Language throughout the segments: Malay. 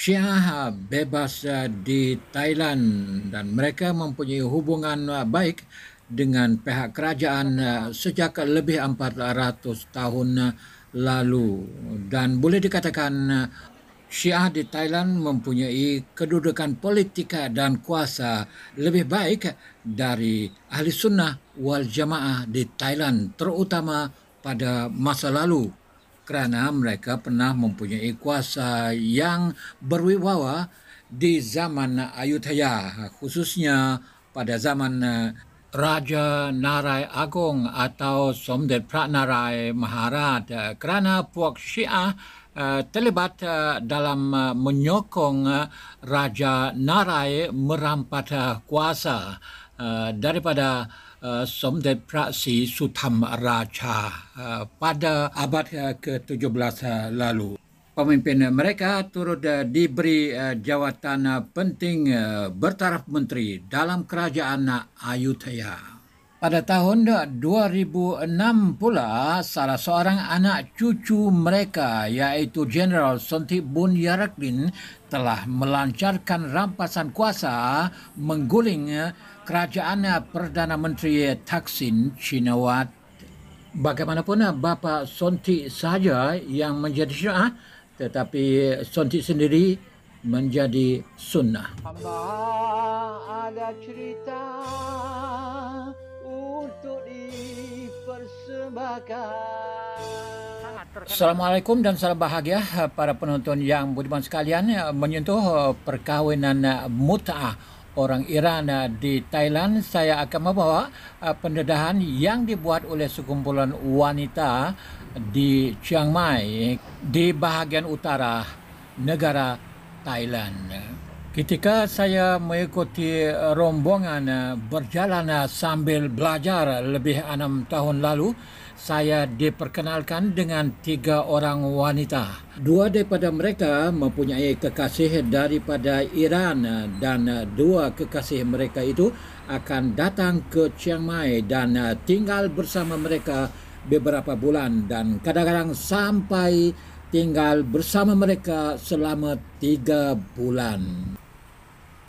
Syiah bebas eh, di Thailand dan mereka mempunyai hubungan eh, baik dengan pihak kerajaan eh, sejak lebih 400 tahun lalu dan boleh dikatakan Syiah di Thailand mempunyai kedudukan politik dan kuasa lebih baik dari ahli sunnah wal jamaah di Thailand terutama pada masa lalu kerana mereka pernah mempunyai kuasa yang berwibawa di zaman Ayutthaya khususnya pada zaman eh, Raja Narai Agong atau Somdet Pranarai Maharaj kerana puak Syiah eh, terlibat eh, dalam menyokong Raja Narai merampas kuasa daripada สมเด็จพระศรีสุธรรมราชา uh, uh, pada abad uh, ke-17 lalu. Pemimpin mereka turut diberi jawatan penting bertaraf menteri dalam kerajaan Ayutthaya. Pada tahun 2006 pula, salah seorang anak cucu mereka iaitu Jeneral Sontik Bun Yarakdin telah melancarkan rampasan kuasa mengguling kerajaan Perdana Menteri Taksin Chinawat. Bagaimanapun bapa Sontik sahaja yang menjadi syiah tetapi Sontik sendiri menjadi sunnah. Allah ada cerita untuk dipersembahkan. Assalamualaikum dan salam bahagia eh, para penonton yang budiman sekalian eh, menyentuh eh, perkahwinan mut'ah orang Iran di Thailand saya akan membawa pendedahan yang dibuat oleh sekumpulan wanita di Chiang Mai di bahagian utara negara Thailand. Ketika saya mengikuti eh, rombongan eh, berjalan eh, sambil belajar lebih enam tahun lalu, saya diperkenalkan dengan tiga orang wanita. Dua daripada mereka mempunyai kekasih daripada Iran dan dua kekasih mereka itu akan datang ke Chiang Mai dan tinggal bersama mereka beberapa bulan dan kadang-kadang sampai tinggal bersama mereka selama tiga bulan.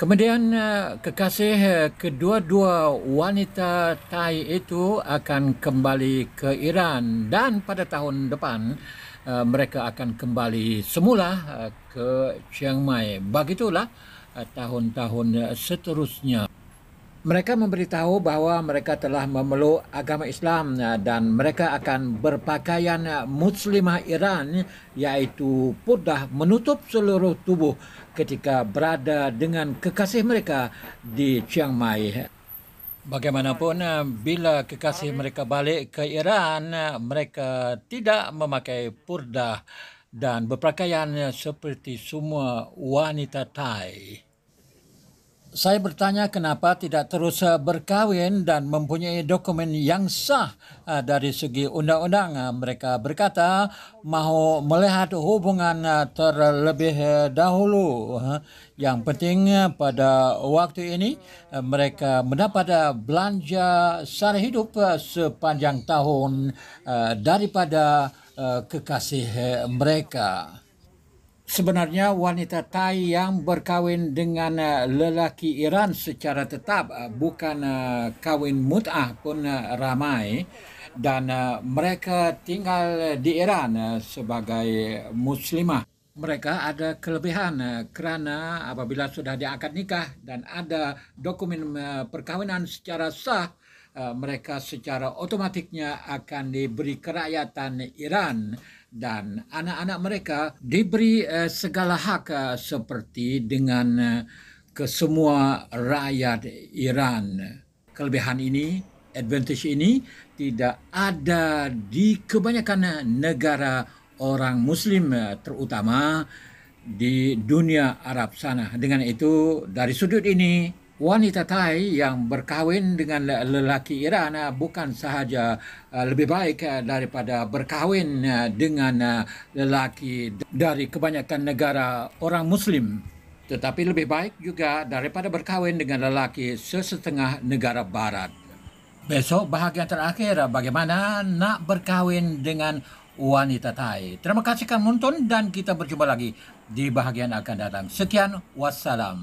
Kemudian eh, kekasih eh, kedua-dua wanita Thai itu akan kembali ke Iran dan pada tahun depan eh, mereka akan kembali semula ke Chiang Mai. Begitulah tahun-tahun seterusnya. Mereka memberitahu bahawa mereka telah memeluk agama Islam ya, dan mereka akan berpakaian ya, muslimah Iran iaitu pudah menutup seluruh tubuh ketika berada dengan kekasih mereka di Chiang Mai. Bagaimanapun, ya, bila kekasih mereka balik ke Iran, mereka tidak memakai purdah dan berpakaian seperti semua wanita Thai. Saya bertanya kenapa tidak terus eh, berkahwin dan mempunyai dokumen yang sah eh, dari segi undang-undang. Eh, mereka berkata mahu melihat hubungan terlebih dahulu. Yang penting pada waktu ini mereka mendapat belanja sara hidup sepanjang tahun daripada kekasih mereka. Sebenarnya wanita Thai yang berkahwin dengan eh, lelaki Iran secara tetap eh, bukan eh, kahwin mut'ah pun ramai dan mereka tinggal di Iran sebagai muslimah. Mereka ada kelebihan kerana apabila sudah diangkat nikah dan ada dokumen perkahwinan secara sah, Eh, mereka secara otomatiknya akan diberi kerakyatan Iran dan anak-anak mereka diberi eh, segala hak eh, seperti dengan kesemua rakyat Iran. Kelebihan ini, advantage ini tidak ada di kebanyakan negara orang Muslim terutama di dunia Arab sana. Dengan itu, dari sudut ini, wanita Thai yang berkahwin dengan lelaki Iran ah, bukan sahaja ah, lebih baik ah, daripada berkahwin dengan lelaki dari kebanyakan negara orang Muslim. Tetapi lebih baik juga daripada berkahwin dengan lelaki sesetengah negara barat. Besok bahagian terakhir bagaimana nak berkahwin dengan wanita Thai. Terima kasih kerana menonton dan kita berjumpa lagi di bahagian akan datang. Sekian, wassalam.